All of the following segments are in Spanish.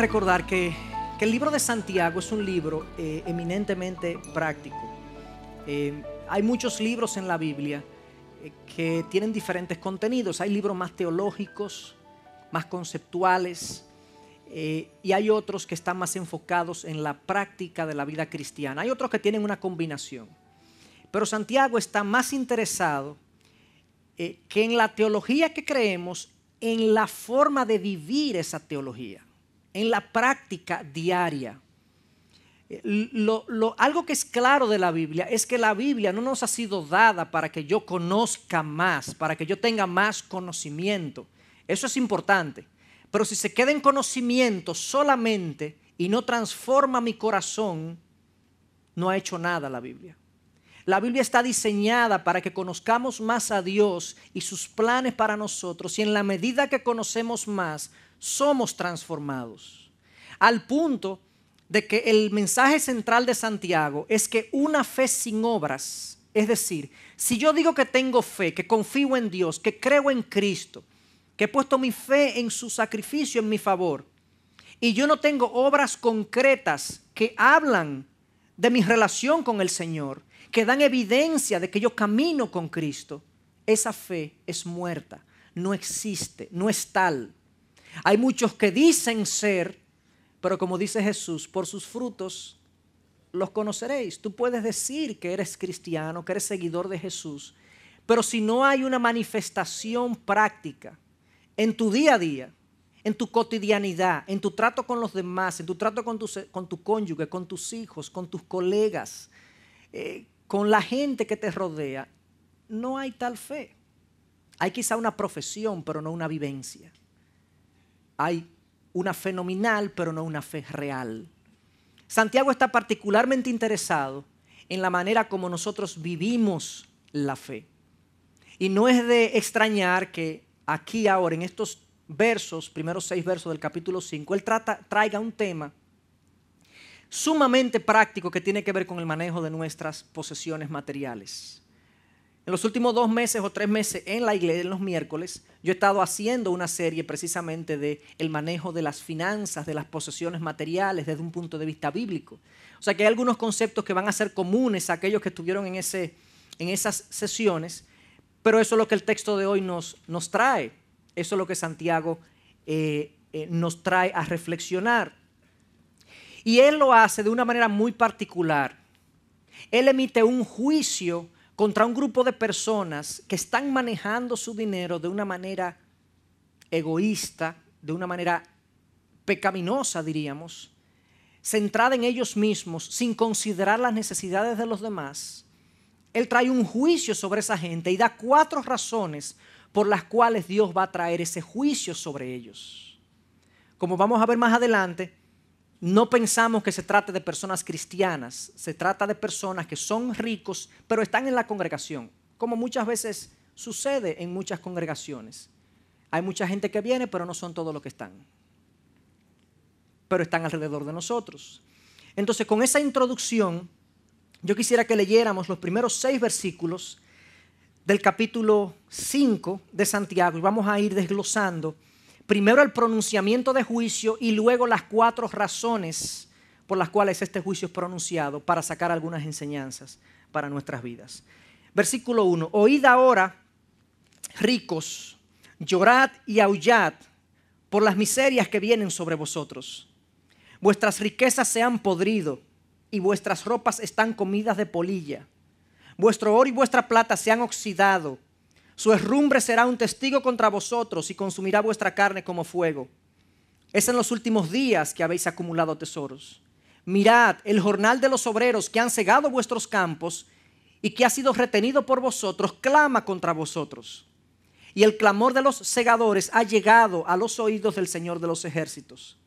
recordar que, el libro de Santiago es un libro eh, eminentemente práctico. Eh, hay muchos libros en la Biblia eh, que tienen diferentes contenidos. Hay libros más teológicos, más conceptuales, y hay otros que están más enfocados en la práctica de la vida cristiana. Hay otros que tienen una combinación. Pero Santiago está más interesado que en la teología que creemos, en la forma de vivir esa teología en la práctica diaria. Eh, lo, algo que es claro de la Biblia es que la Biblia no nos ha sido dada para que yo conozca más, para que yo tenga más conocimiento. Eso es importante. Pero si se queda en conocimiento solamente y no transforma mi corazón, no ha hecho nada la Biblia. La Biblia está diseñada para que conozcamos más a Dios y sus planes para nosotros y en la medida que conocemos más, somos transformados. Al punto de que el mensaje central de Santiago es que una fe sin obras, es decir, si yo digo que tengo fe, que confío en Dios, que creo en Cristo, que he puesto mi fe en su sacrificio en mi favor, y yo no tengo obras concretas que hablan de mi relación con el Señor, que dan evidencia de que yo camino con Cristo, esa fe es muerta, no existe, no es tal. Hay muchos que dicen ser, pero como dice Jesús, por sus frutos los conoceréis. Tú puedes decir que eres cristiano, que eres seguidor de Jesús, pero si no hay una manifestación práctica en tu día a día, en tu cotidianidad, en tu trato con los demás, en tu trato con tu, tu cónyuge, con tus hijos, con tus colegas, eh, con la gente que te rodea, no hay tal fe. Hay quizá una profesión, pero no una vivencia. Hay una fe nominal, pero no una fe real. Santiago está particularmente interesado en la manera como nosotros vivimos la fe. Y no es de extrañar que aquí ahora, en estos versos, primeros seis versos del capítulo 5, él traiga un tema sumamente práctico que tiene que ver con el manejo de nuestras posesiones materiales. En los últimos dos meses o tres meses en la iglesia, en los miércoles, yo he estado haciendo una serie precisamente de el manejo de las finanzas, de las posesiones materiales desde un punto de vista bíblico. O sea que hay algunos conceptos que van a ser comunes a aquellos que estuvieron en, ese, en esas sesiones, pero eso es lo que el texto de hoy nos, nos trae. Eso es lo que Santiago eh, eh, nos trae a reflexionar. Y él lo hace de una manera muy particular. Él emite un juicio contra un grupo de personas que están manejando su dinero de una manera egoísta, de una manera pecaminosa, diríamos, centrada en ellos mismos, sin considerar las necesidades de los demás, Él trae un juicio sobre esa gente y da cuatro razones por las cuales Dios va a traer ese juicio sobre ellos. Como vamos a ver más adelante, no pensamos que se trate de personas cristianas, se trata de personas que son ricos, pero están en la congregación, como muchas veces sucede en muchas congregaciones. Hay mucha gente que viene, pero no son todos los que están, pero están alrededor de nosotros. Entonces, con esa introducción, yo quisiera que leyéramos los primeros seis versículos del capítulo 5 de Santiago y vamos a ir desglosando primero el pronunciamiento de juicio y luego las cuatro razones por las cuales este juicio es pronunciado para sacar algunas enseñanzas para nuestras vidas. Versículo 1. Oíd ahora, ricos, llorad y aullad por las miserias que vienen sobre vosotros. Vuestras riquezas se han podrido y vuestras ropas están comidas de polilla. Vuestro oro y vuestra plata se han oxidado su herrumbre será un testigo contra vosotros y consumirá vuestra carne como fuego. Es en los últimos días que habéis acumulado tesoros. Mirad el jornal de los obreros que han cegado vuestros campos y que ha sido retenido por vosotros, clama contra vosotros. Y el clamor de los segadores ha llegado a los oídos del Señor de los ejércitos.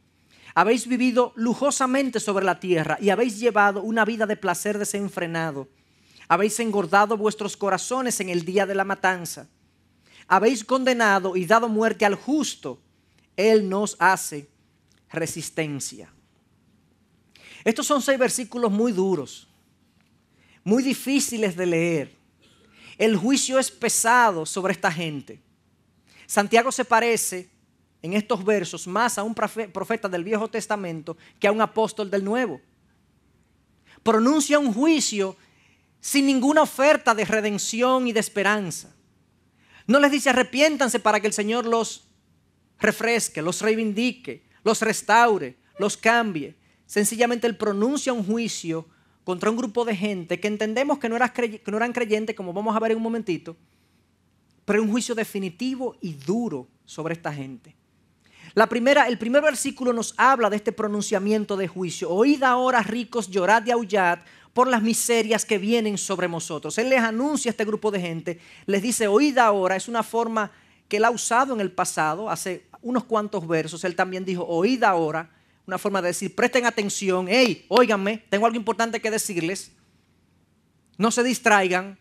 Habéis vivido lujosamente sobre la tierra y habéis llevado una vida de placer desenfrenado habéis engordado vuestros corazones en el día de la matanza. Habéis condenado y dado muerte al justo. Él nos hace resistencia. Estos son seis versículos muy duros, muy difíciles de leer. El juicio es pesado sobre esta gente. Santiago se parece en estos versos más a un profeta del Viejo Testamento que a un apóstol del Nuevo. Pronuncia un juicio sin ninguna oferta de redención y de esperanza. No les dice arrepiéntanse para que el Señor los refresque, los reivindique, los restaure, los cambie. Sencillamente Él pronuncia un juicio contra un grupo de gente que entendemos que no, eran creyentes, como vamos a ver en un momentito, pero un juicio definitivo y duro sobre esta gente. La primera, el primer versículo nos habla de este pronunciamiento de juicio. Oíd ahora, ricos, llorad y aullad por las miserias que vienen sobre vosotros. Él les anuncia a este grupo de gente, les dice, oíd ahora, es una forma que él ha usado en el pasado, hace unos cuantos versos, él también dijo, oíd ahora, una forma de decir, presten atención, hey, óiganme, tengo algo importante que decirles, no se distraigan,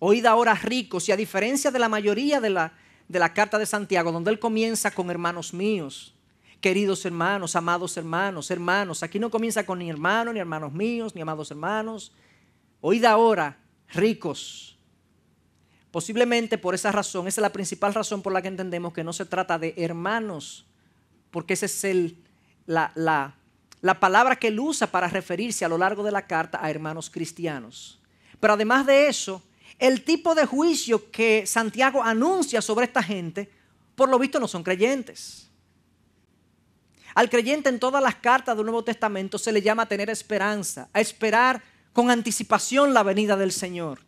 oíd ahora ricos, y a diferencia de la mayoría de la de la carta de Santiago, donde él comienza con hermanos míos, queridos hermanos, amados hermanos, hermanos. Aquí no comienza con ni hermanos, ni hermanos míos, ni amados hermanos. Oída ahora, ricos. Posiblemente por esa razón, esa es la principal razón por la que entendemos que no se trata de hermanos, porque esa es el, la, la palabra que él usa para referirse a lo largo de la carta a hermanos cristianos. Pero además de eso, el tipo de juicio que Santiago anuncia sobre esta gente, por lo visto no son creyentes. Al creyente en todas las cartas del Nuevo Testamento se le llama a tener esperanza, a esperar con anticipación la venida del Señor.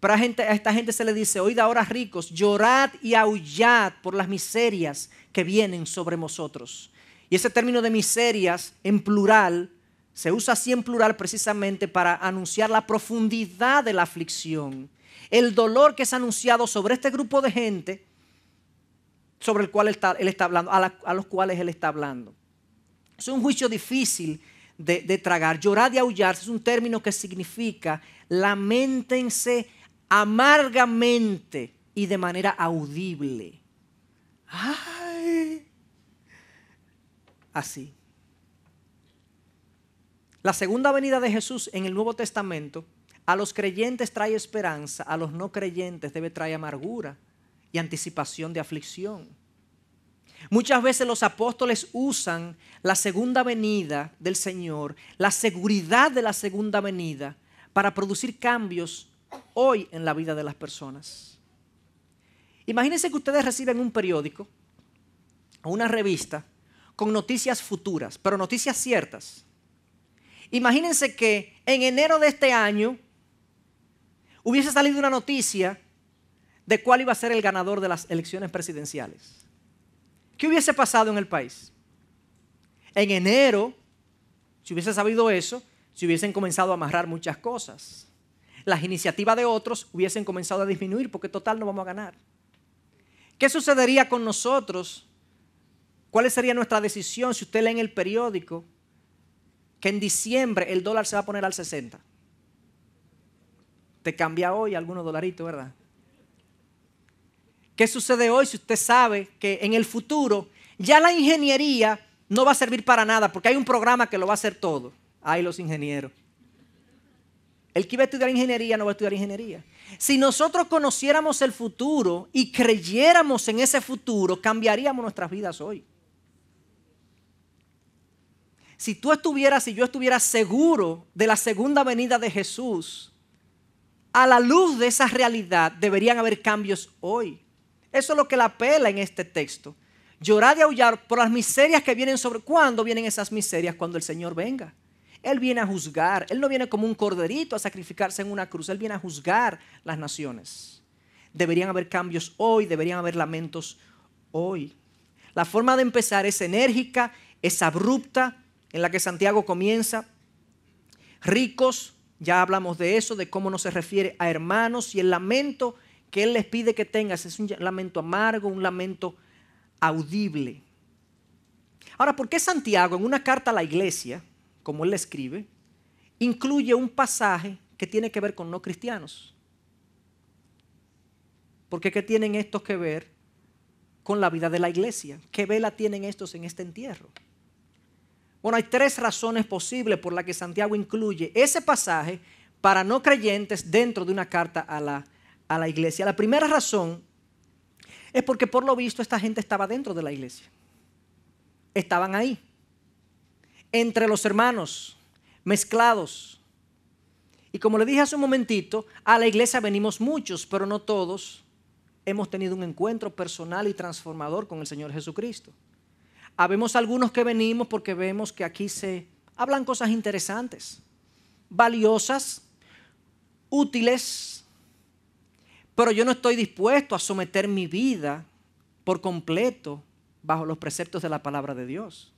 Pero a, esta gente se le dice, oíd ahora ricos, llorad y aullad por las miserias que vienen sobre vosotros. Y ese término de miserias en plural se usa así en plural precisamente para anunciar la profundidad de la aflicción, el dolor que es anunciado sobre este grupo de gente sobre el cual él está, hablando, a, los cuales él está hablando. Es un juicio difícil de, tragar. Llorar y aullarse es un término que significa lamentense amargamente y de manera audible. ¡Ay! Así. La segunda venida de Jesús en el Nuevo Testamento a los creyentes trae esperanza, a los no creyentes debe traer amargura y anticipación de aflicción. Muchas veces los apóstoles usan la segunda venida del Señor, la seguridad de la segunda venida, para producir cambios hoy en la vida de las personas. Imagínense que ustedes reciben un periódico o una revista con noticias futuras, pero noticias ciertas. Imagínense que en enero de este año hubiese salido una noticia de cuál iba a ser el ganador de las elecciones presidenciales. ¿Qué hubiese pasado en el país? En enero, si hubiese sabido eso, se hubiesen comenzado a amarrar muchas cosas. Las iniciativas de otros hubiesen comenzado a disminuir porque total no vamos a ganar. ¿Qué sucedería con nosotros? ¿Cuál sería nuestra decisión si usted lee en el periódico que en diciembre el dólar se va a poner al 60. Te cambia hoy algunos dolaritos, ¿verdad? ¿Qué sucede hoy si usted sabe que en el futuro ya la ingeniería no va a servir para nada porque hay un programa que lo va a hacer todo? Hay los ingenieros. El que iba a estudiar ingeniería no va a estudiar ingeniería. Si nosotros conociéramos el futuro y creyéramos en ese futuro, cambiaríamos nuestras vidas hoy. Si tú estuvieras, si yo estuviera seguro de la segunda venida de Jesús, a la luz de esa realidad deberían haber cambios hoy. Eso es lo que la apela en este texto. Llorar y aullar por las miserias que vienen sobre... ¿Cuándo vienen esas miserias? Cuando el Señor venga. Él viene a juzgar. Él no viene como un corderito a sacrificarse en una cruz. Él viene a juzgar las naciones. Deberían haber cambios hoy, deberían haber lamentos hoy. La forma de empezar es enérgica, es abrupta, en la que Santiago comienza. Ricos, ya hablamos de eso, de cómo no se refiere a hermanos y el lamento que Él les pide que tengas es un lamento amargo, un lamento audible. Ahora, ¿por qué Santiago en una carta a la iglesia, como él escribe, incluye un pasaje que tiene que ver con no cristianos? qué ¿qué tienen estos que ver con la vida de la iglesia? ¿Qué vela tienen estos en este entierro? Bueno, hay tres razones posibles por las que Santiago incluye ese pasaje para no creyentes dentro de una carta a la, a la iglesia. La primera razón es porque por lo visto esta gente estaba dentro de la iglesia. Estaban ahí, entre los hermanos, mezclados. Y como le dije hace un momentito, a la iglesia venimos muchos, pero no todos hemos tenido un encuentro personal y transformador con el Señor Jesucristo. Habemos ah, algunos que venimos porque vemos que aquí se hablan cosas interesantes, valiosas, útiles, pero yo no estoy dispuesto a someter mi vida por completo bajo los preceptos de la palabra de Dios.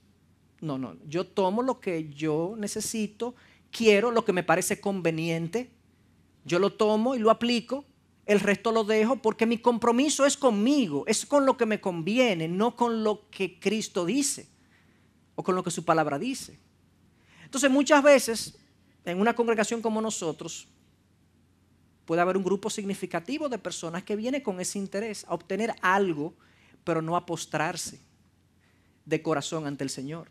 No, no, yo tomo lo que yo necesito, quiero, lo que me parece conveniente, yo lo tomo y lo aplico, el resto lo dejo porque mi compromiso es conmigo, es con lo que me conviene, no con lo que Cristo dice o con lo que su palabra dice. Entonces muchas veces en una congregación como nosotros puede haber un grupo significativo de personas que viene con ese interés a obtener algo, pero no a postrarse de corazón ante el Señor.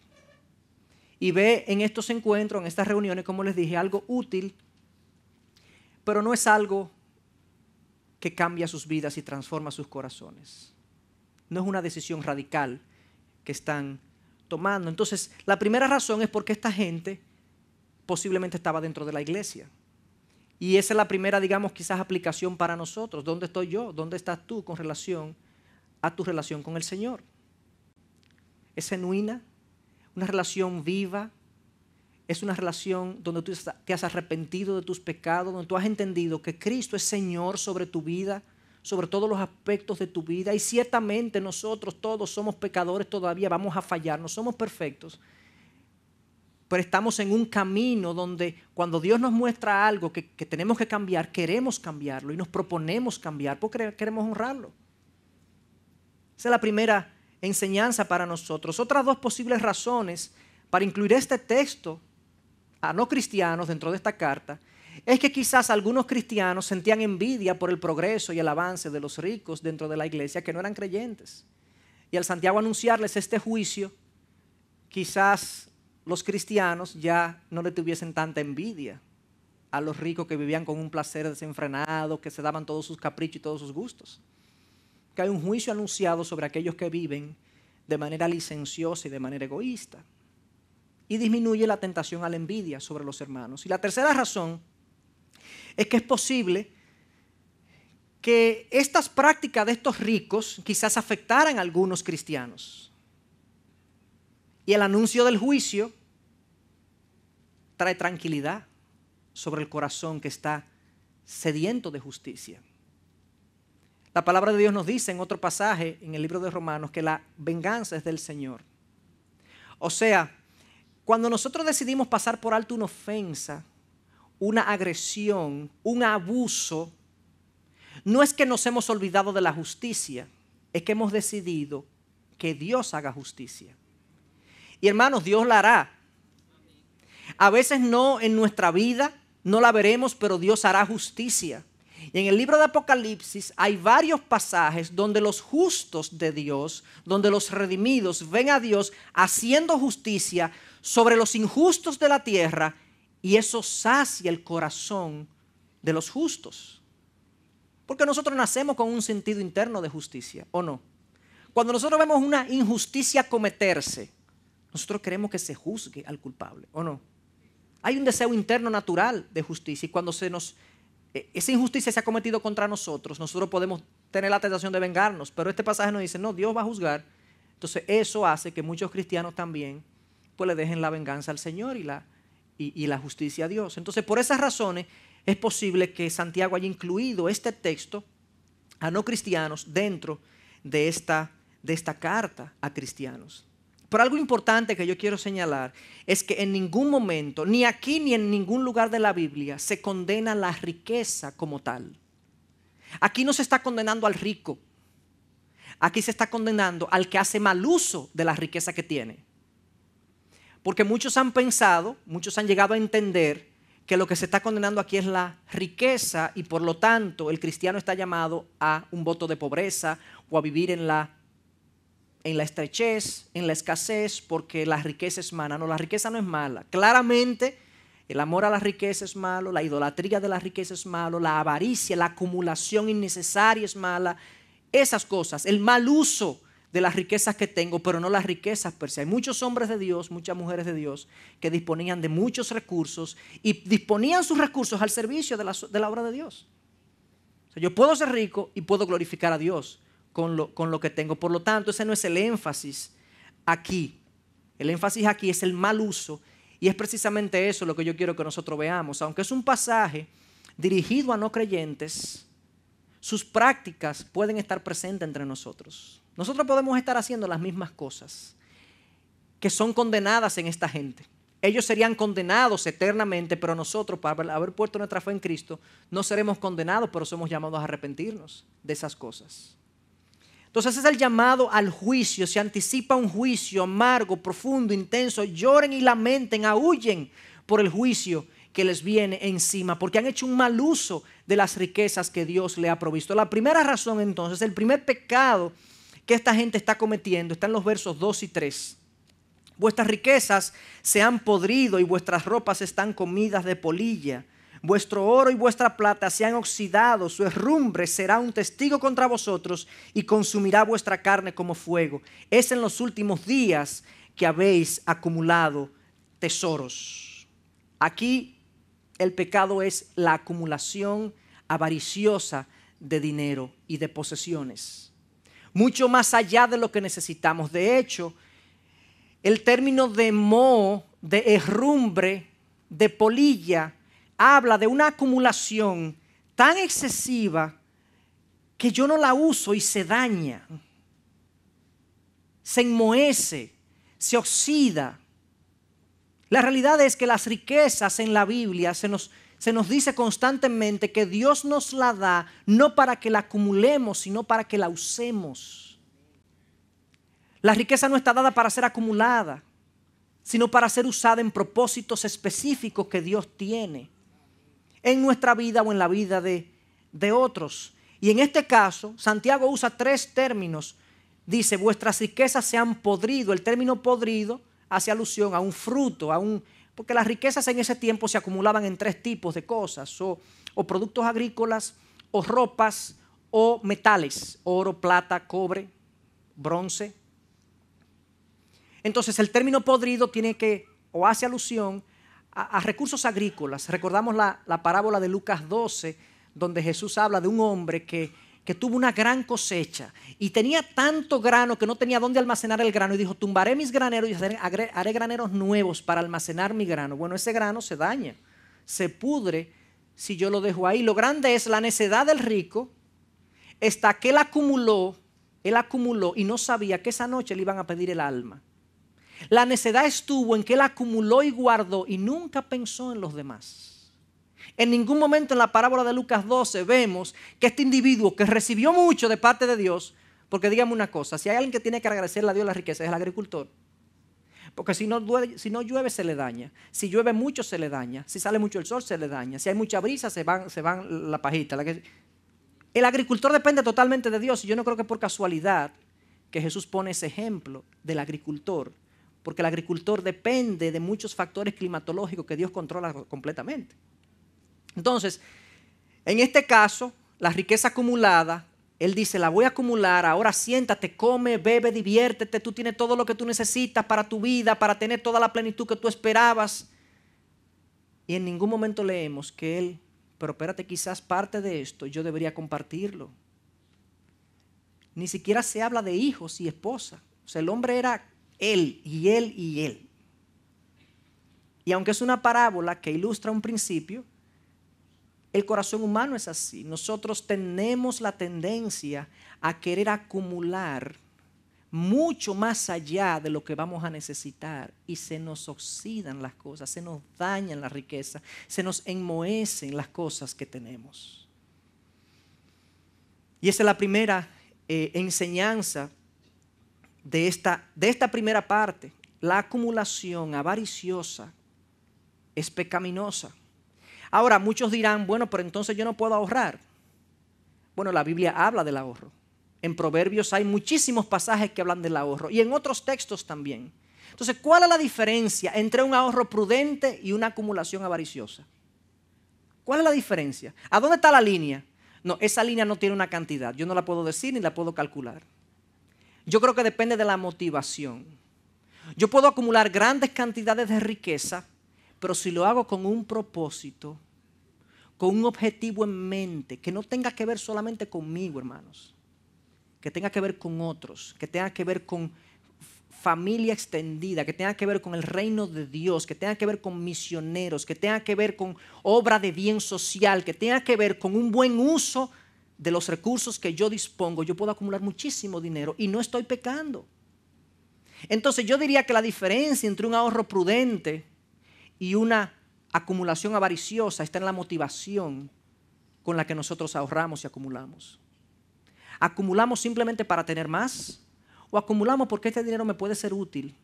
Y ve en estos encuentros, en estas reuniones, como les dije, algo útil, pero no es algo que cambia sus vidas y transforma sus corazones. No es una decisión radical que están tomando. Entonces, la primera razón es porque esta gente posiblemente estaba dentro de la iglesia. Y esa es la primera, digamos, quizás aplicación para nosotros. ¿Dónde estoy yo? ¿Dónde estás tú con relación a tu relación con el Señor? ¿Es genuina? ¿Una relación viva? es una relación donde tú te has arrepentido de tus pecados, donde tú has entendido que Cristo es Señor sobre tu vida, sobre todos los aspectos de tu vida. Y ciertamente nosotros todos somos pecadores todavía, vamos a fallar, no somos perfectos. Pero estamos en un camino donde cuando Dios nos muestra algo que, tenemos que cambiar, queremos cambiarlo y nos proponemos cambiar porque queremos honrarlo. Esa es la primera enseñanza para nosotros. Otras dos posibles razones para incluir este texto no cristianos dentro de esta carta es que quizás algunos cristianos sentían envidia por el progreso y el avance de los ricos dentro de la iglesia que no eran creyentes. Y al Santiago anunciarles este juicio, quizás los cristianos ya no le tuviesen tanta envidia a los ricos que vivían con un placer desenfrenado, que se daban todos sus caprichos y todos sus gustos. Que hay un juicio anunciado sobre aquellos que viven de manera licenciosa y de manera egoísta y disminuye la tentación a la envidia sobre los hermanos. Y la tercera razón es que es posible que estas prácticas de estos ricos quizás afectaran a algunos cristianos. Y el anuncio del juicio trae tranquilidad sobre el corazón que está sediento de justicia. La palabra de Dios nos dice en otro pasaje en el libro de Romanos que la venganza es del Señor. O sea, cuando nosotros decidimos pasar por alto una ofensa, una agresión, un abuso, no es que nos hemos olvidado de la justicia, es que hemos decidido que Dios haga justicia. Y hermanos, Dios la hará. A veces no en nuestra vida, no la veremos, pero Dios hará justicia. Y en el libro de Apocalipsis hay varios pasajes donde los justos de Dios, donde los redimidos ven a Dios haciendo justicia sobre los injustos de la tierra y eso sacia el corazón de los justos. Porque nosotros nacemos con un sentido interno de justicia, ¿o no? Cuando nosotros vemos una injusticia cometerse, nosotros queremos que se juzgue al culpable, ¿o no? Hay un deseo interno natural de justicia y cuando se nos e, esa injusticia se ha cometido contra nosotros, nosotros podemos tener la tentación de vengarnos, pero este pasaje nos dice, no, Dios va a juzgar. Entonces eso hace que muchos cristianos también pues le dejen la venganza al Señor y la, y, la justicia a Dios. Entonces, por esas razones, es posible que Santiago haya incluido este texto a no cristianos dentro de esta, de esta carta a cristianos. Pero algo importante que yo quiero señalar es que en ningún momento, ni aquí ni en ningún lugar de la Biblia, se condena la riqueza como tal. Aquí no se está condenando al rico. Aquí se está condenando al que hace mal uso de la riqueza que tiene. Porque muchos han pensado, muchos han llegado a entender que lo que se está condenando aquí es la riqueza y por lo tanto el cristiano está llamado a un voto de pobreza o a vivir en la en la estrechez, en la escasez, porque la riqueza es mala. No, la riqueza no es mala. Claramente, el amor a la riqueza es malo, la idolatría de la riqueza es malo, la avaricia, la acumulación innecesaria es mala. Esas cosas, el mal uso de las riquezas que tengo, pero no las riquezas per se. Hay muchos hombres de Dios, muchas mujeres de Dios, que disponían de muchos recursos y disponían sus recursos al servicio de la, obra de Dios. yo puedo ser rico y puedo glorificar a Dios con lo, con lo que tengo. Por lo tanto, ese no es el énfasis aquí. El énfasis aquí es el mal uso y es precisamente eso lo que yo quiero que nosotros veamos. Aunque es un pasaje dirigido a no creyentes, sus prácticas pueden estar presentes entre nosotros. Nosotros podemos estar haciendo las mismas cosas que son condenadas en esta gente. Ellos serían condenados eternamente, pero nosotros, para haber puesto nuestra fe en Cristo, no seremos condenados, pero somos llamados a arrepentirnos de esas cosas. Entonces es el llamado al juicio, se anticipa un juicio amargo, profundo, intenso. Lloren y lamenten, ahuyen por el juicio que les viene encima, porque han hecho un mal uso de las riquezas que Dios le ha provisto. La primera razón entonces, el primer pecado ¿Qué esta gente está cometiendo está en los versos 2 y 3. Vuestras riquezas se han podrido y vuestras ropas están comidas de polilla. Vuestro oro y vuestra plata se han oxidado, su herrumbre será un testigo contra vosotros y consumirá vuestra carne como fuego. Es en los últimos días que habéis acumulado tesoros. Aquí el pecado es la acumulación avariciosa de dinero y de posesiones mucho más allá de lo que necesitamos. De hecho, el término de mo, de herrumbre, de polilla, habla de una acumulación tan excesiva que yo no la uso y se daña, se enmohece, se oxida. La realidad es que las riquezas en la Biblia se nos se nos dice constantemente que Dios nos la da no para que la acumulemos, sino para que la usemos. La riqueza no está dada para ser acumulada, sino para ser usada en propósitos específicos que Dios tiene en nuestra vida o en la vida de, de otros. Y en este caso, Santiago usa tres términos. Dice, vuestras riquezas se han podrido. El término podrido hace alusión a un fruto, a un, porque las riquezas en ese tiempo se acumulaban en tres tipos de cosas, o, productos agrícolas, o ropas, o metales, oro, plata, cobre, bronce. Entonces el término podrido tiene que, o hace alusión a, recursos agrícolas. Recordamos la parábola de Lucas 12, donde Jesús habla de un hombre que que tuvo una gran cosecha y tenía tanto grano que no tenía dónde almacenar el grano y dijo, tumbaré mis graneros y haré graneros nuevos para almacenar mi grano. Bueno, ese grano se daña, se pudre si yo lo dejo ahí. Lo grande es la necedad del rico, está que él acumuló, él acumuló y no sabía que esa noche le iban a pedir el alma. La necedad estuvo en que él acumuló y guardó y nunca pensó en los demás. En ningún momento en la parábola de Lucas 12 vemos que este individuo que recibió mucho de parte de Dios, porque dígame una cosa, si hay alguien que tiene que agradecerle a Dios la riqueza es el agricultor. Porque si no, si no llueve se le daña, si llueve mucho se le daña, si sale mucho el sol se le daña, si hay mucha brisa se van, se van la pajita. El agricultor depende totalmente de Dios y yo no creo que por casualidad que Jesús pone ese ejemplo del agricultor, porque el agricultor depende de muchos factores climatológicos que Dios controla completamente. Entonces, en este caso, la riqueza acumulada, él dice, la voy a acumular, ahora siéntate, come, bebe, diviértete, tú tienes todo lo que tú necesitas para tu vida, para tener toda la plenitud que tú esperabas. Y en ningún momento leemos que él, pero espérate, quizás parte de esto yo debería compartirlo. Ni siquiera se habla de hijos y esposa. O sea, el hombre era él y él y él. Y aunque es una parábola que ilustra un principio, el corazón humano es así. Nosotros tenemos la tendencia a querer acumular mucho más allá de lo que vamos a necesitar y se nos oxidan las cosas, se nos dañan las riquezas, se nos enmohecen las cosas que tenemos. Y esa es la primera eh, enseñanza de esta, de esta primera parte. La acumulación avariciosa es pecaminosa. Ahora, muchos dirán, bueno, pero entonces yo no puedo ahorrar. Bueno, la Biblia habla del ahorro. En Proverbios hay muchísimos pasajes que hablan del ahorro y en otros textos también. Entonces, ¿cuál es la diferencia entre un ahorro prudente y una acumulación avariciosa? ¿Cuál es la diferencia? ¿A dónde está la línea? No, esa línea no tiene una cantidad. Yo no la puedo decir ni la puedo calcular. Yo creo que depende de la motivación. Yo puedo acumular grandes cantidades de riqueza pero si lo hago con un propósito, con un objetivo en mente, que no tenga que ver solamente conmigo, hermanos, que tenga que ver con otros, que tenga que ver con familia extendida, que tenga que ver con el reino de Dios, que tenga que ver con misioneros, que tenga que ver con obra de bien social, que tenga que ver con un buen uso de los recursos que yo dispongo, yo puedo acumular muchísimo dinero y no estoy pecando. Entonces yo diría que la diferencia entre un ahorro prudente y una acumulación avariciosa está en la motivación con la que nosotros ahorramos y acumulamos. ¿Acumulamos simplemente para tener más? ¿O acumulamos porque este dinero me puede ser útil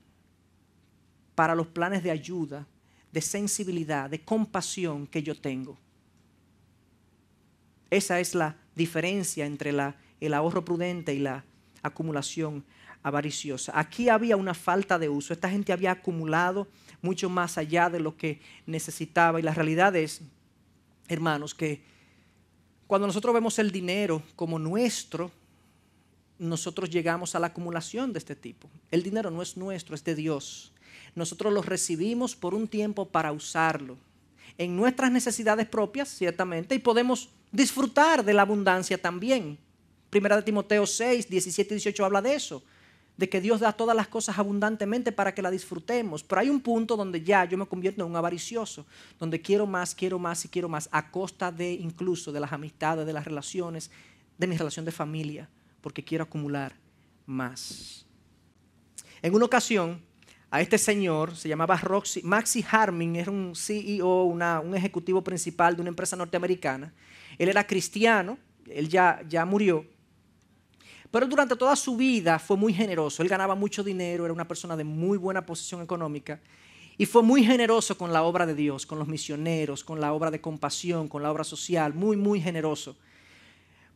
para los planes de ayuda, de sensibilidad, de compasión que yo tengo? Esa es la diferencia entre la, el ahorro prudente y la acumulación avariciosa. Aquí había una falta de uso. Esta gente había acumulado mucho más allá de lo que necesitaba. Y la realidad es, hermanos, que cuando nosotros vemos el dinero como nuestro, nosotros llegamos a la acumulación de este tipo. El dinero no es nuestro, es de Dios. Nosotros lo recibimos por un tiempo para usarlo en nuestras necesidades propias, ciertamente, y podemos disfrutar de la abundancia también. Primera de Timoteo 6, 17 y 18 habla de eso de que Dios da todas las cosas abundantemente para que la disfrutemos. Pero hay un punto donde ya yo me convierto en un avaricioso, donde quiero más, quiero más y quiero más, a costa de incluso de las amistades, de las relaciones, de mi relación de familia, porque quiero acumular más. En una ocasión, a este señor, se llamaba Roxy, Maxi Harmin, era un CEO, un ejecutivo principal de una empresa norteamericana. Él era cristiano, él ya, ya murió, pero durante toda su vida fue muy generoso. Él ganaba mucho dinero, era una persona de muy buena posición económica y fue muy generoso con la obra de Dios, con los misioneros, con la obra de compasión, con la obra social, muy, muy generoso.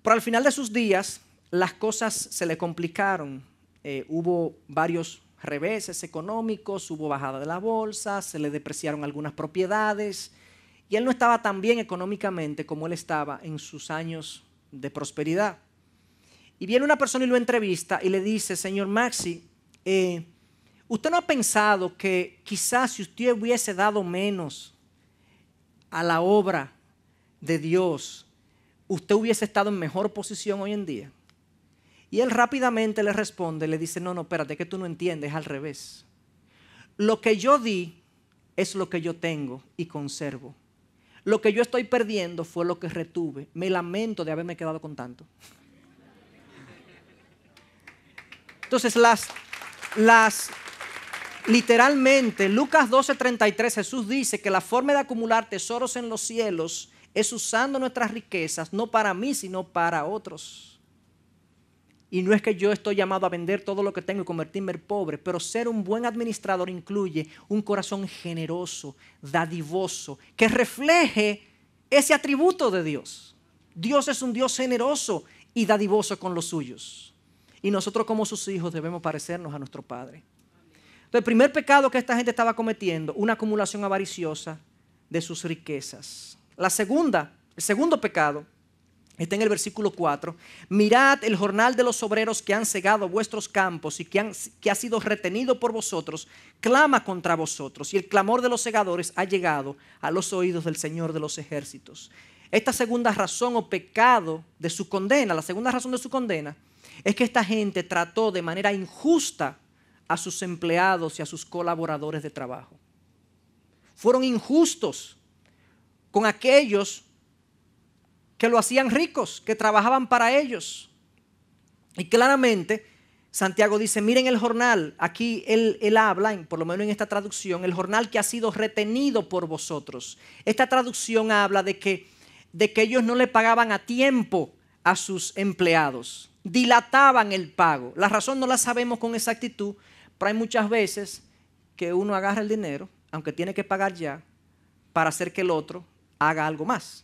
Pero al final de sus días, las cosas se le complicaron. Eh, hubo varios reveses económicos, hubo bajada de la bolsa, se le depreciaron algunas propiedades y él no estaba tan bien económicamente como él estaba en sus años de prosperidad y viene una persona y lo entrevista y le dice, señor Maxi, eh, ¿usted no ha pensado que quizás si usted hubiese dado menos a la obra de Dios, usted hubiese estado en mejor posición hoy en día? Y él rápidamente le responde, le dice, no, no, espérate, que tú no entiendes, al revés. Lo que yo di es lo que yo tengo y conservo. Lo que yo estoy perdiendo fue lo que retuve. Me lamento de haberme quedado con tanto. Entonces las, literalmente, Lucas 12:33, Jesús dice que la forma de acumular tesoros en los cielos es usando nuestras riquezas, no para mí, sino para otros. Y no es que yo estoy llamado a vender todo lo que tengo y convertirme en pobre, pero ser un buen administrador incluye un corazón generoso, dadivoso, que refleje ese atributo de Dios. Dios es un Dios generoso y dadivoso con los suyos. Y nosotros como sus hijos debemos parecernos a nuestro Padre. Entonces, el primer pecado que esta gente estaba cometiendo, una acumulación avariciosa de sus riquezas. La segunda, el segundo pecado, está en el versículo 4. Mirad el jornal de los obreros que han cegado vuestros campos y que, han, que ha sido retenido por vosotros, clama contra vosotros. Y el clamor de los segadores ha llegado a los oídos del Señor de los ejércitos. Esta segunda razón o pecado de su condena, la segunda razón de su condena, es que esta gente trató de manera injusta a sus empleados y a sus colaboradores de trabajo. Fueron injustos con aquellos que lo hacían ricos, que trabajaban para ellos. Y claramente Santiago dice, miren el jornal, aquí él, él habla, por lo menos en esta traducción, el jornal que ha sido retenido por vosotros. Esta traducción habla de que, de que ellos no le pagaban a tiempo a sus empleados dilataban el pago. La razón no la sabemos con exactitud, pero hay muchas veces que uno agarra el dinero, aunque tiene que pagar ya, para hacer que el otro haga algo más.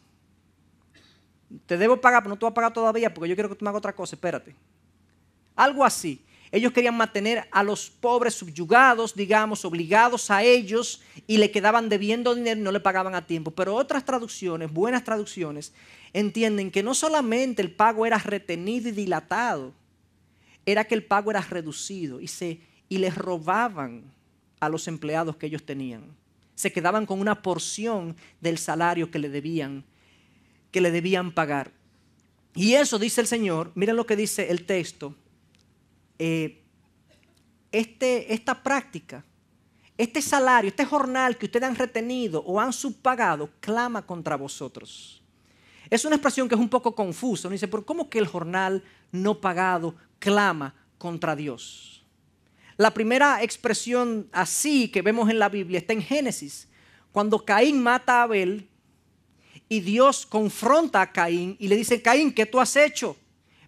Te debo pagar, pero no te voy a pagar todavía porque yo quiero que tú me hagas otra cosa, espérate. Algo así. Ellos querían mantener a los pobres subyugados, digamos, obligados a ellos y le quedaban debiendo dinero y no le pagaban a tiempo. Pero otras traducciones, buenas traducciones, entienden que no solamente el pago era retenido y dilatado, era que el pago era reducido y, se, y les robaban a los empleados que ellos tenían. Se quedaban con una porción del salario que le debían, que le debían pagar. Y eso dice el Señor, miren lo que dice el texto, eh, este, esta práctica, este salario, este jornal que ustedes han retenido o han subpagado, clama contra vosotros. Es una expresión que es un poco confusa. Uno dice, ¿por cómo que el jornal no pagado clama contra Dios? La primera expresión así que vemos en la Biblia está en Génesis, cuando Caín mata a Abel y Dios confronta a Caín y le dice, Caín, ¿qué tú has hecho?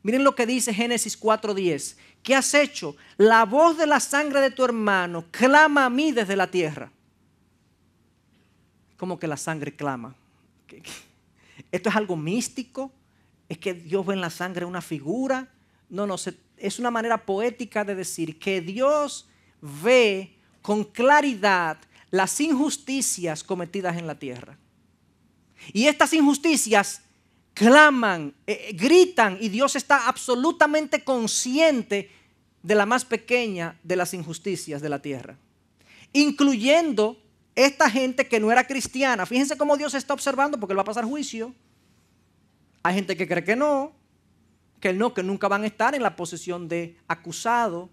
Miren lo que dice Génesis 4.10. ¿Qué has hecho? La voz de la sangre de tu hermano clama a mí desde la tierra. ¿Cómo que la sangre clama? ¿Qué, esto es algo místico. Es que Dios ve en la sangre una figura. No, no, es una manera poética de decir que Dios ve con claridad las injusticias cometidas en la tierra. Y estas injusticias claman, eh, eh, gritan, y Dios está absolutamente consciente de la más pequeña de las injusticias de la tierra, incluyendo esta gente que no era cristiana, fíjense cómo Dios está observando porque va a pasar juicio. Hay gente que cree que no, que no, que nunca van a estar en la posición de acusado,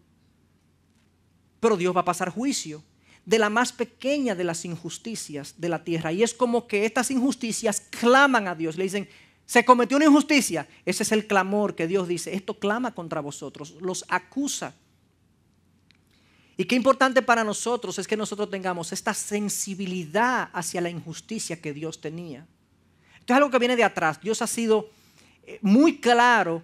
pero Dios va a pasar juicio de la más pequeña de las injusticias de la tierra. Y es como que estas injusticias claman a Dios, le dicen, se cometió una injusticia. Ese es el clamor que Dios dice, esto clama contra vosotros, los acusa. Y qué importante para nosotros es que nosotros tengamos esta sensibilidad hacia la injusticia que Dios tenía. Esto es algo que viene de atrás. Dios ha sido eh, muy claro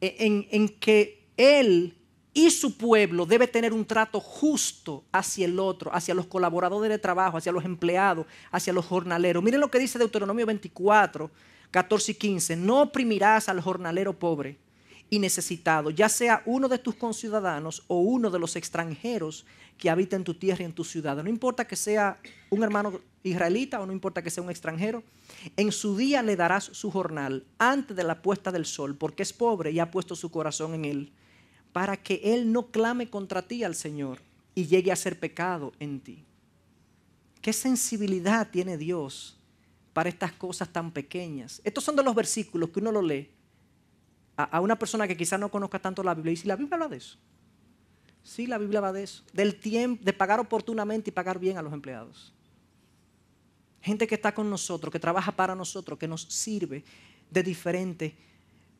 eh, en, que Él y su pueblo debe tener un trato justo hacia el otro, hacia los colaboradores de trabajo, hacia los empleados, hacia los jornaleros. Miren lo que dice Deuteronomio 24, 14 y 15. No oprimirás al jornalero pobre y necesitado, ya sea uno de tus conciudadanos o uno de los extranjeros que habita en tu tierra y en tu ciudad. No importa que sea un hermano israelita o no importa que sea un extranjero, en su día le darás su jornal antes de la puesta del sol, porque es pobre y ha puesto su corazón en él, para que él no clame contra ti al Señor y llegue a ser pecado en ti. ¿Qué sensibilidad tiene Dios para estas cosas tan pequeñas? Estos son de los versículos que uno lo lee a, una persona que quizás no conozca tanto la Biblia y si la Biblia habla de eso. Sí, la Biblia habla de eso, del tiempo, de pagar oportunamente y pagar bien a los empleados. Gente que está con nosotros, que trabaja para nosotros, que nos sirve de diferente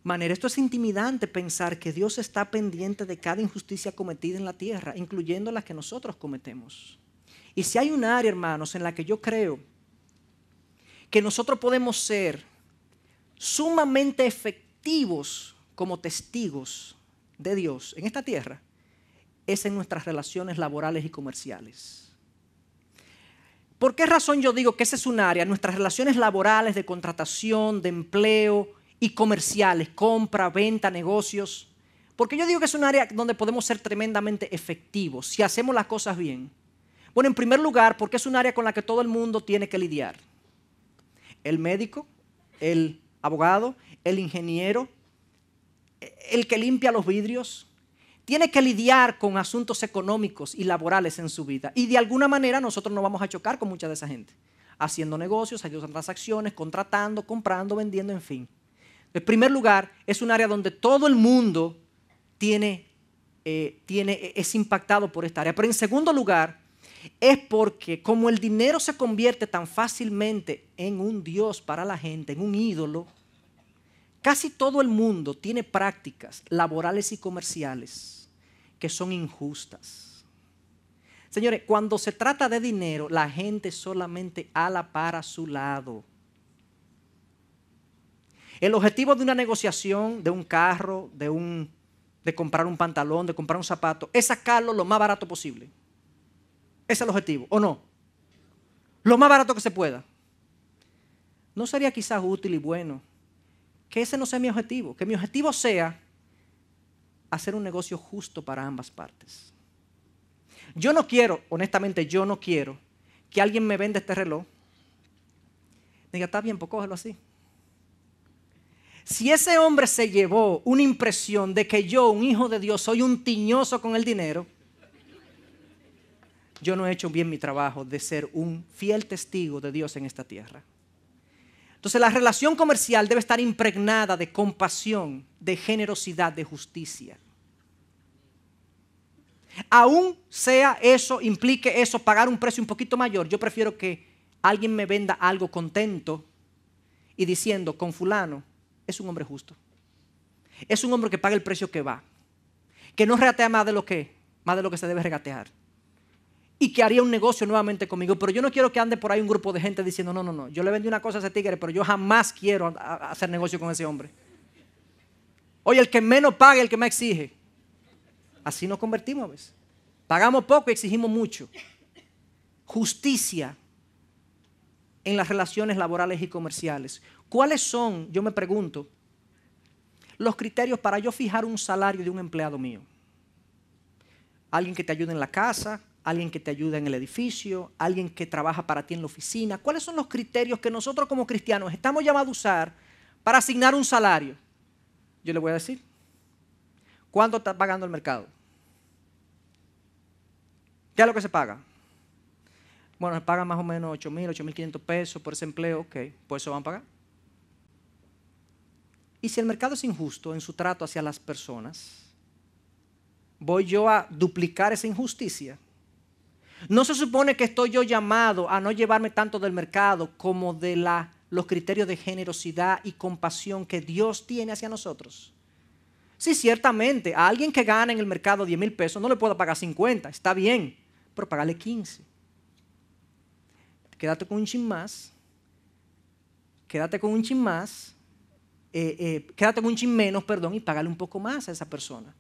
manera. Esto es intimidante pensar que Dios está pendiente de cada injusticia cometida en la tierra, incluyendo las que nosotros cometemos. Y si hay un área, hermanos, en la que yo creo que nosotros podemos ser sumamente efectivos, como testigos de Dios en esta tierra es en nuestras relaciones laborales y comerciales. ¿Por qué razón yo digo que ese es un área? Nuestras relaciones laborales de contratación, de empleo y comerciales, compra, venta, negocios. Porque yo digo que es un área donde podemos ser tremendamente efectivos si hacemos las cosas bien. Bueno, en primer lugar, porque es un área con la que todo el mundo tiene que lidiar. El médico, el abogado, el ingeniero, el que limpia los vidrios, tiene que lidiar con asuntos económicos y laborales en su vida. Y de alguna manera nosotros nos vamos a chocar con mucha de esa gente, haciendo negocios, haciendo transacciones, contratando, comprando, vendiendo, en fin. En primer lugar, es un área donde todo el mundo tiene, eh, tiene, e-, es impactado por esta área. Pero en segundo lugar, es porque como el dinero se convierte tan fácilmente en un Dios para la gente, en un ídolo, Casi todo el mundo tiene prácticas laborales y comerciales que son injustas. Señores, cuando se trata de dinero, la gente solamente ala para su lado. El objetivo de una negociación, de un carro, de, un, de comprar un pantalón, de comprar un zapato, es sacarlo lo más barato posible. Ese es el objetivo, ¿o no? Lo más barato que se pueda. ¿No sería quizás útil y bueno que ese no sea mi objetivo, que mi objetivo sea hacer un negocio justo para ambas partes. Yo no quiero, honestamente, yo no quiero que alguien me venda este reloj. Diga, está bien, pues cógelo así. Si ese hombre se llevó una impresión de que yo, un hijo de Dios, soy un tiñoso con el dinero, yo no he hecho bien mi trabajo de ser un fiel testigo de Dios en esta tierra. Entonces la relación comercial debe estar impregnada de compasión, de generosidad, de justicia. Aún sea eso, implique eso, pagar un precio un poquito mayor, yo prefiero que alguien me venda algo contento y diciendo, con fulano, es un hombre justo. Es un hombre que paga el precio que va. Que no regatea más de lo que, más de lo que se debe regatear y que haría un negocio nuevamente conmigo. Pero yo no quiero que ande por ahí un grupo de gente diciendo, no, no, no, yo le vendí una cosa a ese tigre, pero yo jamás quiero hacer negocio con ese hombre. Oye, el que menos paga, el que más exige. Así nos convertimos a Pagamos poco y exigimos mucho. Justicia en las relaciones laborales y comerciales. ¿Cuáles son, yo me pregunto, los criterios para yo fijar un salario de un empleado mío? Alguien que te ayude en la casa, alguien que te ayuda en el edificio, alguien que trabaja para ti en la oficina. ¿Cuáles son los criterios que nosotros como cristianos estamos llamados a usar para asignar un salario? Yo le voy a decir, ¿cuánto está pagando el mercado? ¿Qué es lo que se paga? Bueno, se pagan más o menos 8 mil, mil 500 pesos por ese empleo, ok, por eso van a pagar. Y si el mercado es injusto en su trato hacia las personas, ¿voy yo a duplicar esa injusticia? No se supone que estoy yo llamado a no llevarme tanto del mercado como de la, los criterios de generosidad y compasión que Dios tiene hacia nosotros. Sí, ciertamente, a alguien que gana en el mercado 10 mil pesos no le puedo pagar 50, está bien, pero pagarle 15. Quédate con un chin más, quédate con un chin más, eh, eh, quédate con un chin menos, perdón, y págale un poco más a esa persona.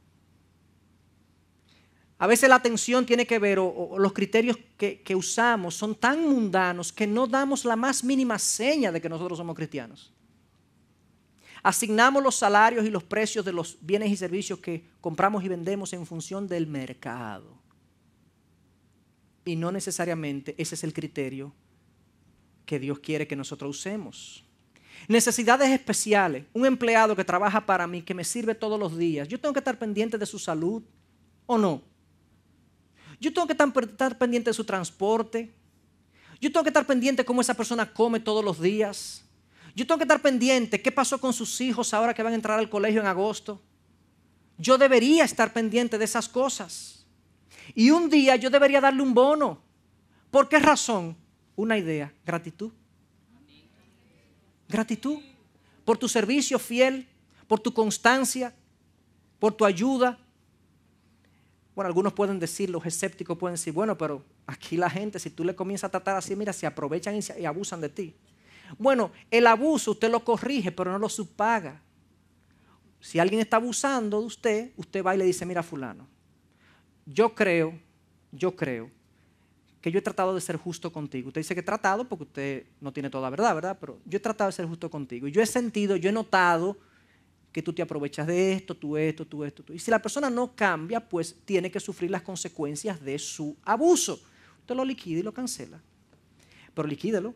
A veces la atención tiene que ver, o, los criterios que, que usamos son tan mundanos que no damos la más mínima seña de que nosotros somos cristianos. Asignamos los salarios y los precios de los bienes y servicios que compramos y vendemos en función del mercado. Y no necesariamente ese es el criterio que Dios quiere que nosotros usemos. Necesidades especiales. Un empleado que trabaja para mí, que me sirve todos los días. Yo tengo que estar pendiente de su salud o no. Yo tengo que estar pendiente de su transporte. Yo tengo que estar pendiente de cómo esa persona come todos los días. Yo tengo que estar pendiente qué pasó con sus hijos ahora que van a entrar al colegio en agosto. Yo debería estar pendiente de esas cosas. Y un día yo debería darle un bono. ¿Por qué razón? Una idea, gratitud. Gratitud por tu servicio fiel, por tu constancia, por tu ayuda, bueno, algunos pueden decir, los escépticos pueden decir, bueno, pero aquí la gente, si tú le comienzas a tratar así, mira, se aprovechan y, abusan de ti. Bueno, el abuso usted lo corrige, pero no lo supaga. Si alguien está abusando de usted, usted va y le dice, mira, fulano, yo creo, yo creo que yo he tratado de ser justo contigo. Usted dice que he tratado porque usted no tiene toda la verdad, ¿verdad? Pero yo he tratado de ser justo contigo. Y yo he sentido, yo he notado que tú te aprovechas de esto, tú esto, tú esto, tú. Y si la persona no cambia, pues tiene que sufrir las consecuencias de su abuso. Usted lo liquida y lo cancela. Pero liquídalo.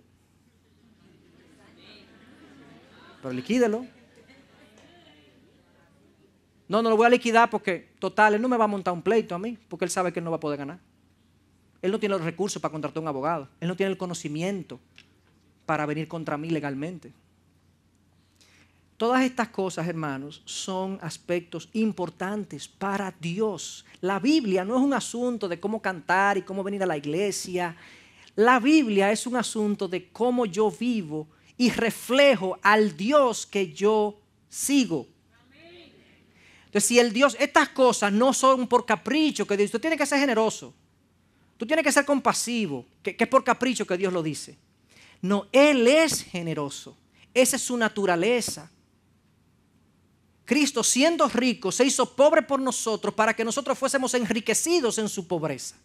Pero liquídalo. No, no lo voy a liquidar porque, total, él no me va a montar un pleito a mí, porque él sabe que él no va a poder ganar. Él no tiene los recursos para contratar a un abogado. Él no tiene el conocimiento para venir contra mí legalmente. Todas estas cosas, hermanos, son aspectos importantes para Dios. La Biblia no es un asunto de cómo cantar y cómo venir a la iglesia. La Biblia es un asunto de cómo yo vivo y reflejo al Dios que yo sigo. Entonces, si el Dios, estas cosas no son por capricho que Dios, tú tienes que ser generoso, tú tienes que ser compasivo, que es por capricho que Dios lo dice. No, Él es generoso, esa es su naturaleza. Cristo siendo rico se hizo pobre por nosotros para que nosotros fuésemos enriquecidos en su pobreza.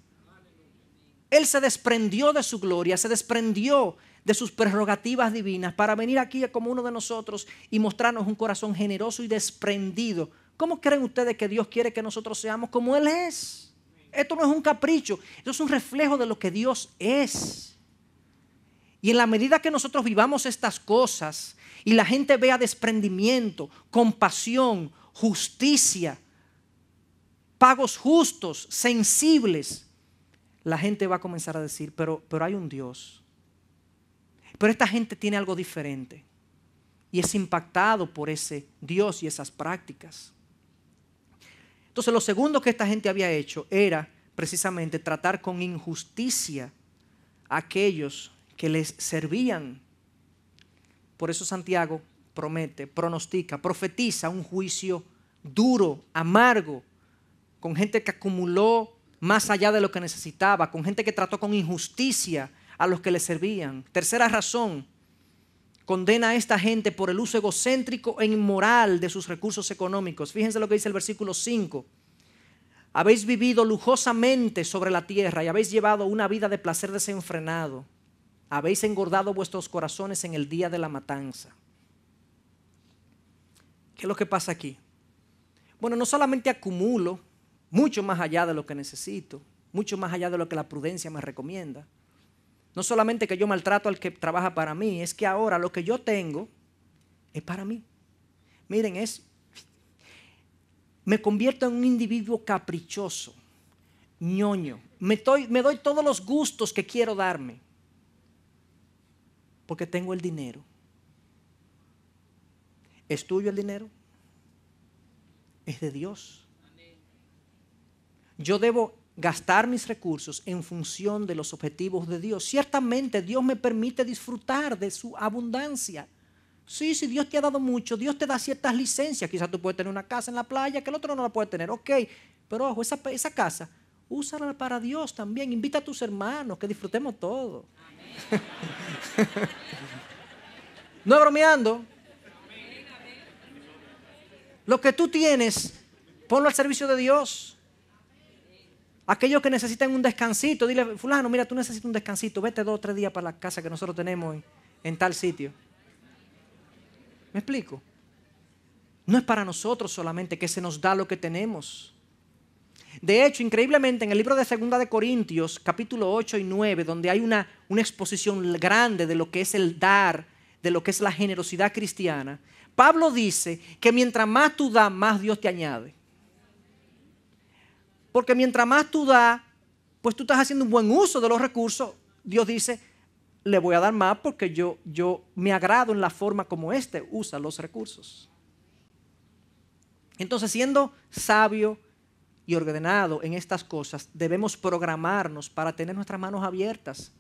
Él se desprendió de su gloria, se desprendió de sus prerrogativas divinas para venir aquí como uno de nosotros y mostrarnos un corazón generoso y desprendido. ¿Cómo creen ustedes que Dios quiere que nosotros seamos como Él es? Esto no es un capricho, esto es un reflejo de lo que Dios es. Y en la medida que nosotros vivamos estas cosas y la gente vea desprendimiento, compasión, justicia, pagos justos, sensibles, la gente va a comenzar a decir, pero, pero hay un Dios. Pero esta gente tiene algo diferente y es impactado por ese Dios y esas prácticas. Entonces lo segundo que esta gente había hecho era precisamente tratar con injusticia a aquellos que les servían. Por eso Santiago promete, pronostica, profetiza un juicio duro, amargo, con gente que acumuló más allá de lo que necesitaba, con gente que trató con injusticia a los que le servían. Tercera razón, condena a esta gente por el uso egocéntrico e inmoral de sus recursos económicos. Fíjense lo que dice el versículo 5. Habéis vivido lujosamente sobre la tierra y habéis llevado una vida de placer desenfrenado habéis engordado vuestros corazones en el día de la matanza. ¿Qué es lo que pasa aquí? Bueno, no solamente acumulo mucho más allá de lo que necesito, mucho más allá de lo que la prudencia me recomienda. No solamente que yo maltrato al que trabaja para mí, es que ahora lo que yo tengo es para mí. Miren, es me convierto en un individuo caprichoso, ñoño. Me, me doy todos los gustos que quiero darme porque tengo el dinero. ¿Es tuyo el dinero? Es de Dios. Yo debo gastar mis recursos en función de los objetivos de Dios. Ciertamente Dios me permite disfrutar de su abundancia. Sí, si sí, Dios te ha dado mucho, Dios te da ciertas licencias. Quizás tú puedes tener una casa en la playa que el otro no la puede tener. Ok, pero ojo, esa, esa casa, úsala para Dios también. Invita a tus hermanos, que disfrutemos todo. no bromeando. Lo que tú tienes, ponlo al servicio de Dios. Aquellos que necesitan un descansito, dile, fulano, mira, tú necesitas un descansito, vete dos o tres días para la casa que nosotros tenemos en, en tal sitio. ¿Me explico? No es para nosotros solamente que se nos da lo que tenemos. De hecho, increíblemente en el libro de Segunda de Corintios, capítulo 8 y 9, donde hay una una exposición grande de lo que es el dar, de lo que es la generosidad cristiana, Pablo dice que mientras más tú das, más Dios te añade. Porque mientras más tú das, pues tú estás haciendo un buen uso de los recursos. Dios dice, le voy a dar más porque yo, yo me agrado en la forma como éste usa los recursos. Entonces, siendo sabio y ordenado en estas cosas, debemos programarnos para tener nuestras manos abiertas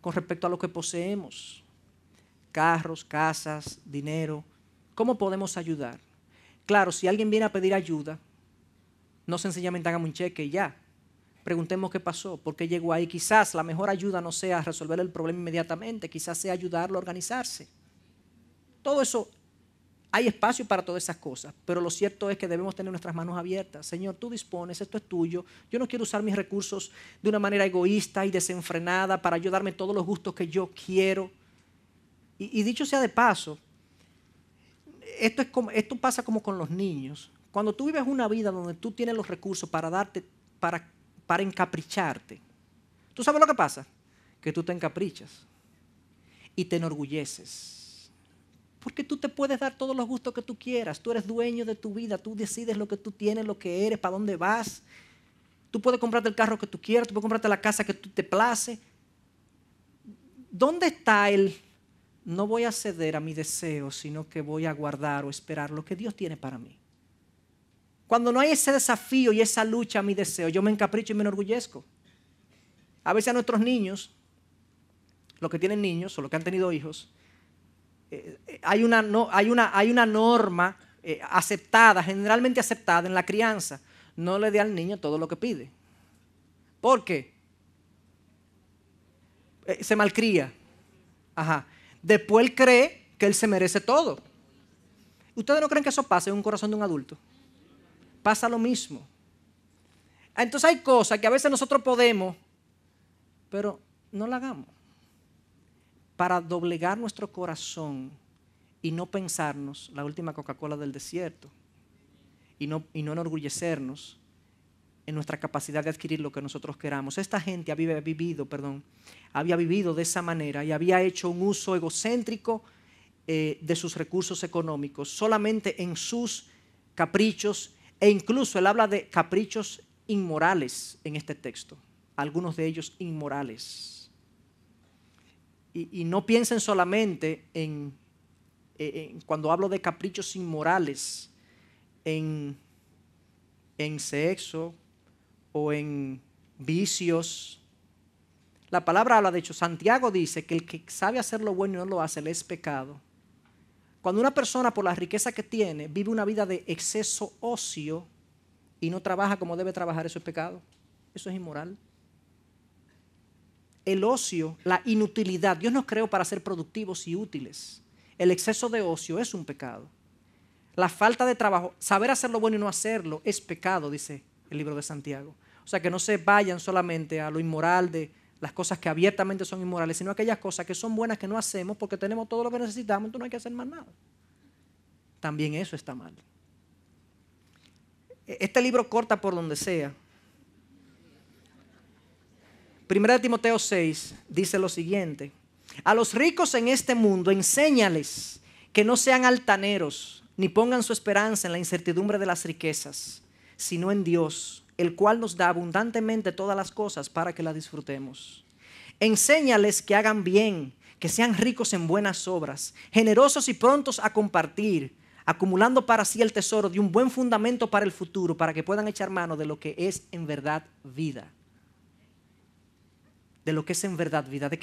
con respecto a lo que poseemos, carros, casas, dinero, ¿cómo podemos ayudar? Claro, si alguien viene a pedir ayuda, no sencillamente hagamos un cheque y ya. Preguntemos qué pasó, por qué llegó ahí. Quizás la mejor ayuda no sea resolver el problema inmediatamente, quizás sea ayudarlo a organizarse. Todo eso hay espacio para todas esas cosas, pero lo cierto es que debemos tener nuestras manos abiertas. Señor, tú dispones, esto es tuyo. Yo no quiero usar mis recursos de una manera egoísta y desenfrenada para ayudarme todos los gustos que yo quiero. Y, dicho sea de paso, esto, es como, esto pasa como con los niños. Cuando tú vives una vida donde tú tienes los recursos para darte, para, para encapricharte, ¿tú sabes lo que pasa? Que tú te encaprichas y te enorgulleces porque tú te puedes dar todos los gustos que tú quieras. Tú eres dueño de tu vida. Tú decides lo que tú tienes, lo que eres, para dónde vas. Tú puedes comprarte el carro que tú quieras. Tú puedes comprarte la casa que tú te place. ¿Dónde está el no voy a ceder a mi deseo, sino que voy a guardar o esperar lo que Dios tiene para mí? Cuando no hay ese desafío y esa lucha a mi deseo, yo me encapricho y me enorgullezco. A veces a nuestros niños, los que tienen niños o los que han tenido hijos, eh, hay, una, hay, una, hay una norma eh, aceptada, generalmente aceptada en la crianza. No le dé al niño todo lo que pide. ¿Por qué? Eh, se malcría. Ajá. Después él cree que él se merece todo. ¿Ustedes no creen que eso pase en un corazón de un adulto? Pasa lo mismo. Entonces hay cosas que a veces nosotros podemos, pero no la hagamos para doblegar nuestro corazón y no pensarnos la última Coca-Cola del desierto y no, y no enorgullecernos en nuestra capacidad de adquirir lo que nosotros queramos. Esta gente había vivido, perdón, había vivido de esa manera y había hecho un uso egocéntrico eh, de sus recursos económicos, solamente en sus caprichos e incluso él habla de caprichos inmorales en este texto, algunos de ellos inmorales y, no piensen solamente e, en, cuando hablo de caprichos inmorales, en, en sexo o en vicios. La palabra habla, de hecho, Santiago dice que el que sabe hacer lo bueno y no lo hace, le es pecado. Cuando una persona, por la riqueza que tiene, vive una vida de exceso ocio y no trabaja como debe trabajar, eso es pecado. Eso es inmoral el ocio, la inutilidad. Dios nos creó para ser productivos y útiles. El exceso de ocio es un pecado. La falta de trabajo, saber hacer lo bueno y no hacerlo es pecado, dice el libro de Santiago. O sea, que no se vayan solamente a lo inmoral de las cosas que abiertamente son inmorales, sino aquellas cosas que son buenas que no hacemos porque tenemos todo lo que necesitamos, y no hay que hacer más nada. También eso está mal. E-, este libro corta por donde sea 1 Timoteo 6 dice lo siguiente, a los ricos en este mundo enséñales que no sean altaneros, ni pongan su esperanza en la incertidumbre de las riquezas, sino en Dios, el cual nos da abundantemente todas las cosas para que las disfrutemos. Enséñales que hagan bien, que sean ricos en buenas obras, generosos y prontos a compartir, acumulando para sí el tesoro de un buen fundamento para el futuro, para que puedan echar mano de lo que es en verdad vida de lo que es en verdad vida. ¿De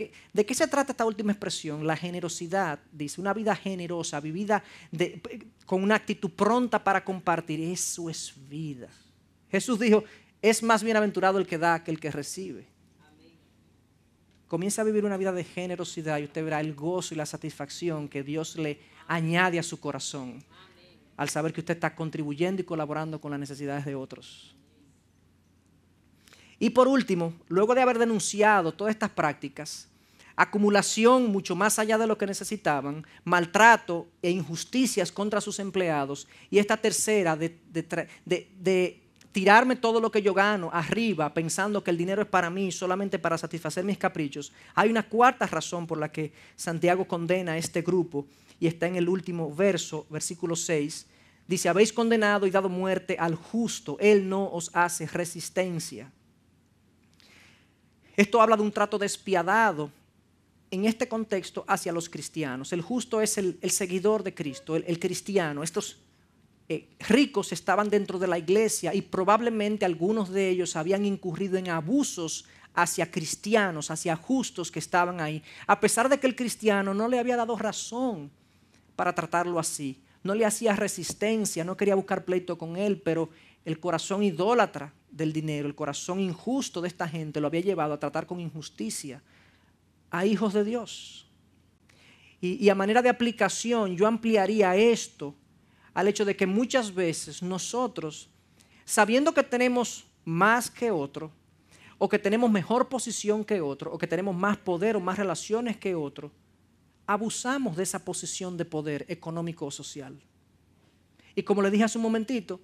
qué, se trata esta última expresión? La generosidad, dice, una vida generosa, vivida con una actitud pronta para compartir. Eso es vida. Jesús dijo, es más bienaventurado el que da que el que recibe. Comienza a vivir una vida de generosidad y usted verá el gozo y la satisfacción que Dios le añade a su corazón al saber que usted está contribuyendo y colaborando con las necesidades de otros. Y por último, luego de haber denunciado todas estas prácticas, acumulación mucho más allá de lo que necesitaban, maltrato e injusticias contra sus empleados, y esta tercera de, tirarme todo lo que yo gano arriba pensando que el dinero es para mí solamente para satisfacer mis caprichos. Hay una cuarta razón por la que Santiago condena a este grupo y está en el último verso, versículo 6. Dice, habéis condenado y dado muerte al justo, él no os hace resistencia. Esto habla de un trato despiadado en este contexto hacia los cristianos. El justo es el, seguidor de Cristo, el, cristiano. Estos eh, ricos estaban dentro de la iglesia y probablemente algunos de ellos habían incurrido en abusos hacia cristianos, hacia justos que estaban ahí, a pesar de que el cristiano no le había dado razón para tratarlo así, no le hacía resistencia, no quería buscar pleito con él, pero el corazón idólatra del dinero, el corazón injusto de esta gente lo había llevado a tratar con injusticia a hijos de Dios. Y, a manera de aplicación yo ampliaría esto al hecho de que muchas veces nosotros, sabiendo que tenemos más que otro, o que tenemos mejor posición que otro, o que tenemos más poder o más relaciones que otro, abusamos de esa posición de poder económico o social. Y como le dije hace un momentito,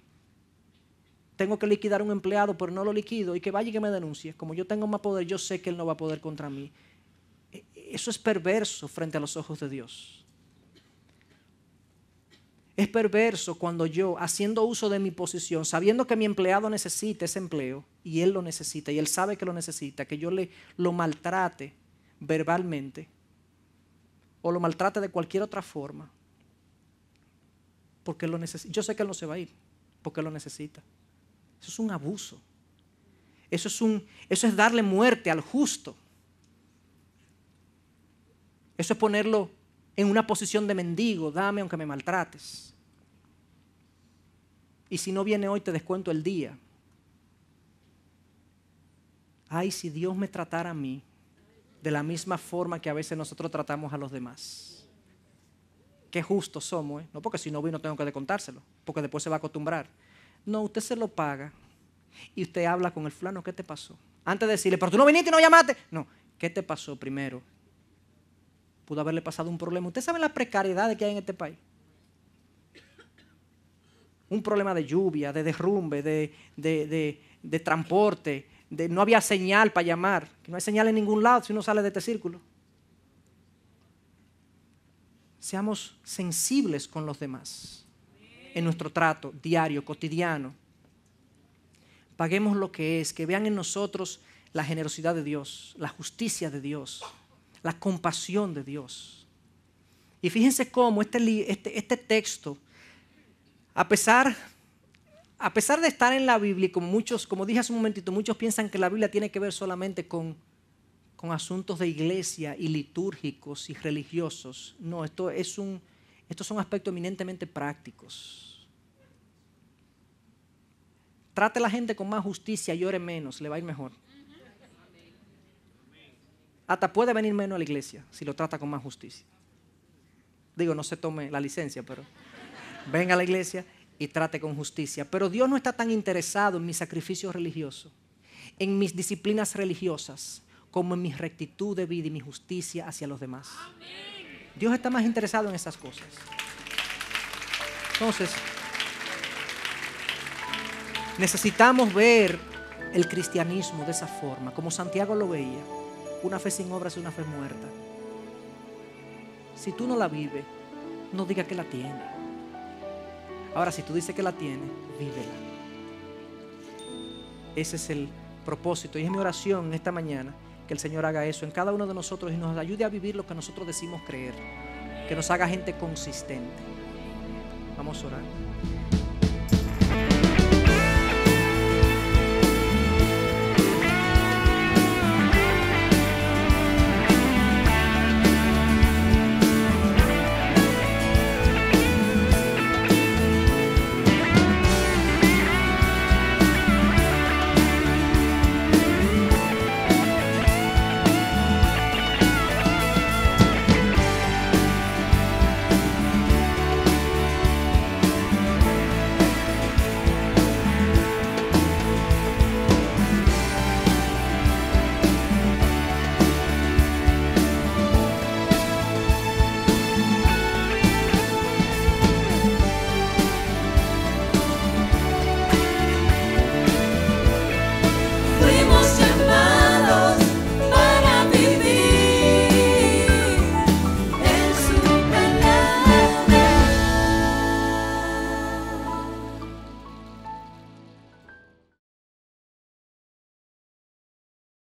tengo que liquidar a un empleado, pero no lo liquido, y que vaya y que me denuncie. Como yo tengo más poder, yo sé que él no va a poder contra mí. E, eso es perverso frente a los ojos de Dios. Es perverso cuando yo, haciendo uso de mi posición, sabiendo que mi empleado necesita ese empleo, y él lo necesita, y él sabe que lo necesita, que yo le, lo maltrate verbalmente, o lo maltrate de cualquier otra forma, porque lo necesita. Yo sé que él no se va a ir, porque lo necesita. Eso es un abuso. Eso es, un, eso es darle muerte al justo. Eso es ponerlo en una posición de mendigo, dame aunque me maltrates. Y si no viene hoy te descuento el día. Ay, si Dios me tratara a mí de la misma forma que a veces nosotros tratamos a los demás. Qué justos somos, ¿eh? No porque si no vino tengo que contárselo, porque después se va a acostumbrar. No, usted se lo paga y usted habla con el flano, ¿qué te pasó? Antes de decirle, pero tú no viniste y no llamaste. No, ¿qué te pasó primero? Pudo haberle pasado un problema. Usted sabe las precariedades que hay en este país. Un problema de lluvia, de derrumbe, de, transporte, de no había señal para llamar, no hay señal en ningún lado si uno sale de este círculo. Seamos sensibles con los demás en nuestro trato diario, cotidiano. Paguemos lo que es, que vean en nosotros la generosidad de Dios, la justicia de Dios, la compasión de Dios. Y fíjense cómo este, este, este, texto, a pesar, a pesar de estar en la Biblia, como muchos, como dije hace un momentito, muchos piensan que la Biblia tiene que ver solamente con, con asuntos de iglesia y litúrgicos y religiosos. No, esto es un, estos son aspectos eminentemente prácticos. Trate a la gente con más justicia, llore menos, le va a ir mejor. Hasta puede venir menos a la iglesia si lo trata con más justicia. Digo, no se tome la licencia, pero venga a la iglesia y trate con justicia. Pero Dios no está tan interesado en mi sacrificio religioso, en mis disciplinas religiosas, como en mi rectitud de vida y mi justicia hacia los demás. Amén. Dios está más interesado en esas cosas. Entonces, necesitamos ver el cristianismo de esa forma, como Santiago lo veía. Una fe sin obras es una fe muerta. Si tú no la vives, no digas que la tienes. Ahora, si tú dices que la tienes, vívela. Ese es el propósito y es mi oración esta mañana que el Señor haga eso en cada uno de nosotros y nos ayude a vivir lo que nosotros decimos creer, que nos haga gente consistente. Vamos a orar.